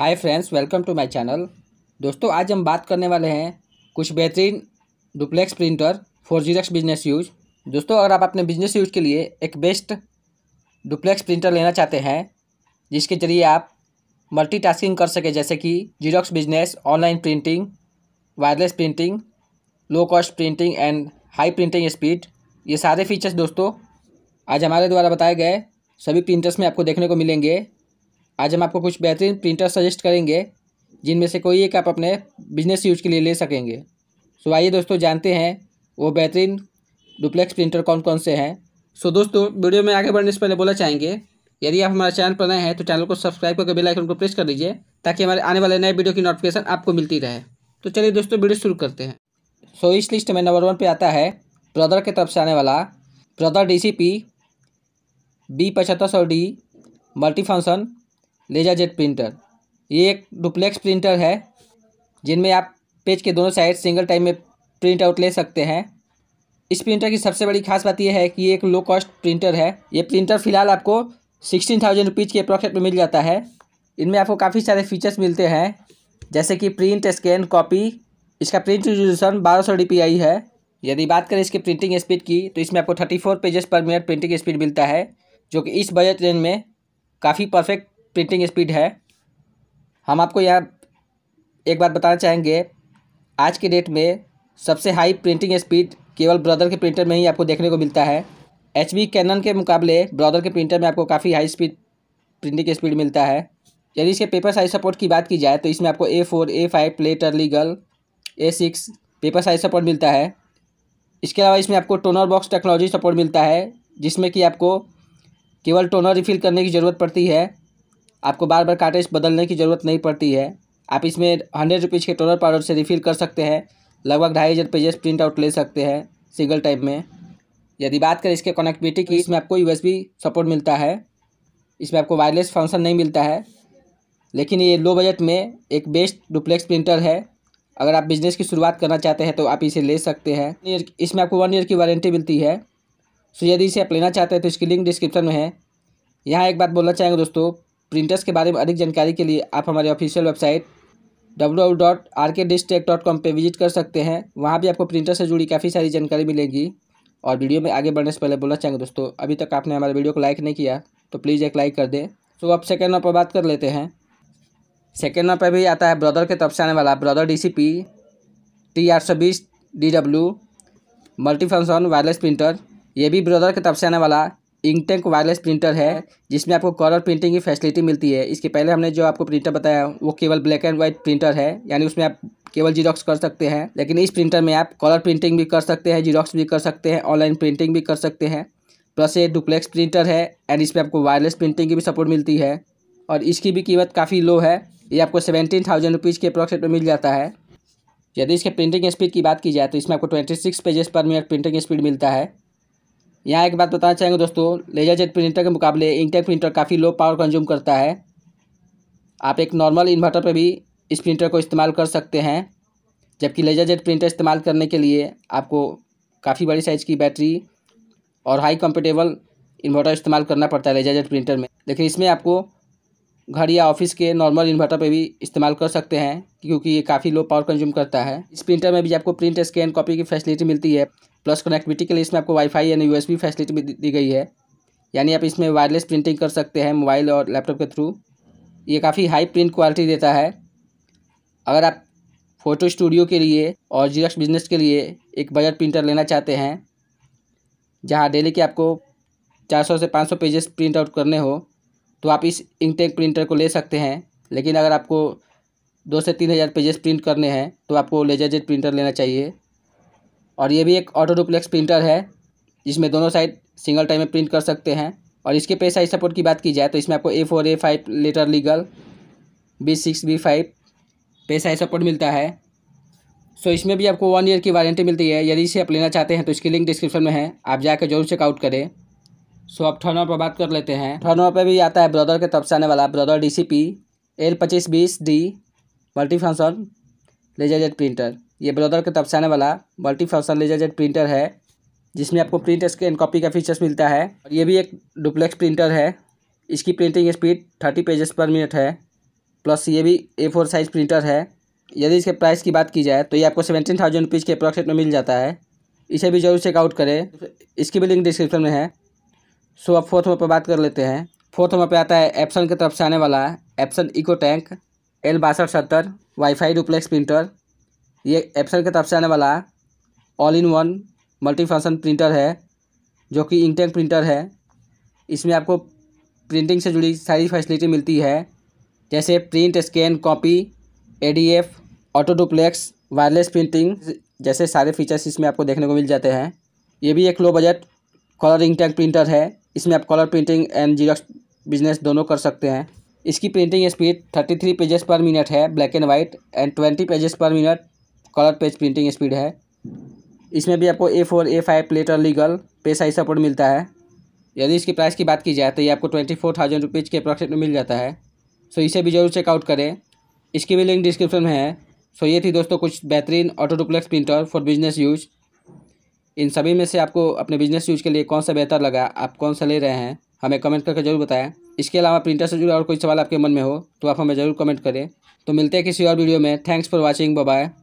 hi friends welcome to my channel दोस्तों आज हम बात करने वाले हैं कुछ बेहतरीन duplex printer for Xerox business use दोस्तों अगर आप अपने बिजनेस यूज के लिए एक बेस्ट डुप्लेक्स प्रिंटर लेना चाहते हैं जिसके ज़रिए आप मल्टीटास्किंग कर सकें जैसे कि Xerox business online printing wireless printing low cost printing and high printing speed ये सारे फीचर्स दोस्तों आज हमारे द्वारा बताए गए सभी प्रिंटर्स में आपको देखने को मिलेंगे आज हम आपको कुछ बेहतरीन प्रिंटर सजेस्ट करेंगे जिनमें से कोई एक आप अपने बिजनेस यूज के लिए ले सकेंगे सो आइए दोस्तों जानते हैं वो बेहतरीन डुप्लेक्स प्रिंटर कौन कौन से हैं सो दोस्तों वीडियो में आगे बढ़ने से पहले बोला चाहेंगे यदि आप हमारे चैनल पर नए हैं तो चैनल को सब्सक्राइब करके बेल आइकन को प्रेस कर दीजिए ताकि हमारे आने वाले नए वीडियो की नोटिफिकेशन आपको मिलती रहे तो चलिए दोस्तों वीडियो शुरू करते हैं सो इस लिस्ट में नंबर वन पर आता है ब्रदर के तरफ से आने वाला Brother D C P B पचहत्तर सौ D multi function laser jet printer ये एक डुप्लेक्स प्रिंटर है जिनमें आप पेज के दोनों साइड सिंगल टाइम में प्रिंट आउट ले सकते हैं इस प्रिंटर की सबसे बड़ी खास बात यह है कि ये एक लो कॉस्ट प्रिंटर है ये प्रिंटर फिलहाल आपको सिक्सटीन थाउजेंड रुपीज़ के अप्रॉक्सेट में मिल जाता है इनमें आपको काफ़ी सारे फीचर्स मिलते हैं जैसे कि प्रिंट स्कैन कॉपी इसका प्रिंट रिजोल्यूशन बारह सौ है यदि बात करें इसके प्रिंटिंग स्पीड की तो इसमें आपको thirty four pages per minute printing speed मिलता है जो कि इस बजट रेंज में काफ़ी परफेक्ट प्रिंटिंग स्पीड है हम आपको यह एक बात बताना चाहेंगे आज के डेट में सबसे हाई प्रिंटिंग स्पीड केवल ब्रदर के प्रिंटर में ही आपको देखने को मिलता है एच बी कैनन के मुकाबले ब्रदर के प्रिंटर में आपको काफ़ी हाई स्पीड प्रिंटिंग स्पीड मिलता है यदि इसके पेपर साइज सपोर्ट की बात की जाए तो इसमें आपको A four A five letter legal A six paper size support मिलता है इसके अलावा इसमें आपको टोनर बॉक्स टेक्नोलॉजी सपोर्ट मिलता है जिसमें कि आपको केवल टोनर रिफिल करने की ज़रूरत पड़ती है आपको बार बार कार्टेज बदलने की ज़रूरत नहीं पड़ती है आप इसमें हंड्रेड रुपीज़ के टोनर पाउडर से रिफ़िल कर सकते हैं लगभग ढाई हज़ार पेजेस प्रिंट आउट ले सकते हैं सिंगल टाइप में यदि बात करें इसके कनेक्टिविटी की इसमें आपको यू सपोर्ट मिलता है इसमें आपको वायरलेस फंक्शन नहीं मिलता है लेकिन ये लो बजट में एक बेस्ट डुप्लेक्स प्रिंटर है अगर आप बिजनेस की शुरुआत करना चाहते हैं तो आप इसे ले सकते हैं इसमें आपको वन ईयर की वारंटी मिलती है सो यदि इसे आप लेना चाहते हैं तो इसकी लिंक डिस्क्रिप्शन में है यहाँ एक बात बोलना चाहेंगे दोस्तों प्रिंटर्स के बारे में अधिक जानकारी के लिए आप हमारे ऑफिशियल वेबसाइट www.rkdishtech.com पे विजिट कर सकते हैं वहाँ भी आपको प्रिंटर से जुड़ी काफ़ी सारी जानकारी मिलेगी और वीडियो में आगे बढ़ने से पहले बोलना चाहेंगे दोस्तों अभी तक आपने हमारे वीडियो को लाइक नहीं किया तो प्लीज़ एक लाइक कर दें तो अब सेकेंड नंबर पर बात कर लेते हैं सेकेंड नंबर पर भी आता है ब्रदर के तरफ से आने वाला Brother D C P T आठ सौ बीस D W multi function wireless printer ये भी ब्रदर के तरफ से आने वाला इंकटेंक वायरलेस प्रिंटर है जिसमें आपको कलर प्रिंटिंग की फैसिलिटी मिलती है इसके पहले हमने जो आपको प्रिंटर बताया वो केवल ब्लैक एंड व्हाइट प्रिंटर है यानी उसमें आप केवल जीरोक्स कर सकते हैं लेकिन इस प्रिंटर में आप कलर प्रिंटिंग भी कर सकते हैं जीरोक्स भी कर सकते हैं ऑनलाइन प्रिंटिंग भी कर सकते हैं प्लस ये डुप्लेक्स प्रिंटर है एंड इसमें आपको वायरलेस प्रिंटिंग की भी सपोर्ट मिलती है और इसकी भी कीमत काफ़ी लो है ये आपको सेवेंटीन थाउजेंड रुपीज़ के अप्रॉक्सीट में मिल जाता है यदि इसके प्रिंटिंग स्पीड की बात की जाए तो इसमें आपको twenty six pages per minute printing speed मिलता है यहाँ एक बात बताना चाहेंगे दोस्तों लेजर जेट प्रिंटर के मुकाबले इंटेक प्रिंटर काफ़ी लो पावर कंज्यूम करता है आप एक नॉर्मल इन्वर्टर पर भी इस प्रिंटर को इस्तेमाल कर सकते हैं जबकि लेजर जेट प्रिंटर इस्तेमाल करने के लिए आपको काफ़ी बड़ी साइज़ की बैटरी और हाई कंफर्टेबल इन्वर्टर इस्तेमाल करना पड़ता है लेजर जेट प्रिंटर में लेकिन इसमें आपको घर या ऑफिस के नॉर्मल इन्वर्टर पे भी इस्तेमाल कर सकते हैं क्योंकि ये काफ़ी लो पावर कंज्यूम करता है इस प्रिंटर में भी आपको प्रिंट स्कैन कॉपी की फैसिलिटी मिलती है प्लस कनेक्टिविटी के लिए इसमें आपको वाईफाई यानी यूएसबी फैसिलिटी भी दी गई है यानी आप इसमें वायरलेस प्रिंटिंग कर सकते हैं मोबाइल और लैपटॉप के थ्रू ये काफ़ी हाई प्रिंट क्वालिटी देता है अगर आप फ़ोटो स्टूडियो के लिए और जीरक्स बिजनेस के लिए एक बजट प्रिंटर लेना चाहते हैं जहाँ डेली के आपको चार से पाँच पेजेस प्रिंट आउट करने हो तो आप इस इंकटेक प्रिंटर को ले सकते हैं लेकिन अगर आपको दो से तीन हज़ार पेजेस प्रिंट करने हैं तो आपको लेजर जेट प्रिंटर लेना चाहिए और ये भी एक ऑटो डुप्लेक्स प्रिंटर है जिसमें दोनों साइड सिंगल टाइम में प्रिंट कर सकते हैं और इसके पे साइज सपोर्ट की बात की जाए तो इसमें आपको A four A five letter legal B six B five पे साइज सपोर्ट मिलता है सो so, इसमें भी आपको वन ईयर की वारंटी मिलती है यदि इसे आप लेना चाहते हैं तो इसकी लिंक डिस्क्रिप्शन में है आप जाकर जरूर चेकआउट करें सो अब टर्नओवर पर बात कर लेते हैं टर्नओवर पर भी आता है ब्रदर के तब से आने वाला ब्रदर पी एल पच्चीस बीस D multi function laser jet printer ये ब्रदर के तब से आने वाला multi function laser jet printer है जिसमें आपको प्रिंट स्कैन कॉपी का फीचर्स मिलता है और ये भी एक डुप्लेक्स प्रिंटर है इसकी printing speed thirty pages per minute है प्लस ये भी ए फोर साइज़ प्रिंटर है यदि इसके प्राइस की बात की जाए तो ये आपको सेवेंटीन थाउजेंड रुपीज़ के अप्रोक्सीट में मिल जाता है इसे भी जरूर चेकआउट करें इसकी भी लिंक डिस्क्रिप्शन में है सो अब फोर्थ पे बात कर लेते हैं फोर्थ पे आता है एप्सन की तरफ से आने वाला है एप्सन इको टैंक एल बासठ सत्तर वाईफाई डुप्लेक्स प्रिंटर ये एप्सन की तरफ से आने वाला all in one multi function printer है जो कि इंकटैंक प्रिंटर है इसमें आपको प्रिंटिंग से जुड़ी सारी फैसिलिटी मिलती है जैसे print scan copy ADF auto duplex wireless printing जैसे सारे फीचर्स इसमें आपको देखने को मिल जाते हैं ये भी एक low budget colour ink tank printer है इसमें आप colour printing and xerox business दोनों कर सकते हैं इसकी printing speed thirty three pages per minute है black and white and twenty pages per minute colour page printing speed है इसमें भी आपको A four A five letter legal पे साइज सपोर्ट मिलता है यदि इसकी प्राइस की बात की जाए तो ये आपको ट्वेंटी फोर थाउजेंड रुपीज़ के अप्रॉक्सीमेट में मिल जाता है सो इसे भी जरूर चेकआउट करें इसकी भी लिंक डिस्क्रिप्शन में है सो ये थी दोस्तों कुछ बेहतरीन auto duplex printer for business use इन सभी में से आपको अपने बिजनेस यूज के लिए कौन सा बेहतर लगा आप कौन सा ले रहे हैं हमें कमेंट करके जरूर बताएं इसके अलावा प्रिंटर से जुड़ा और कोई सवाल आपके मन में हो तो आप हमें ज़रूर कमेंट करें तो मिलते हैं किसी और वीडियो में थैंक्स फॉर वॉचिंग बाय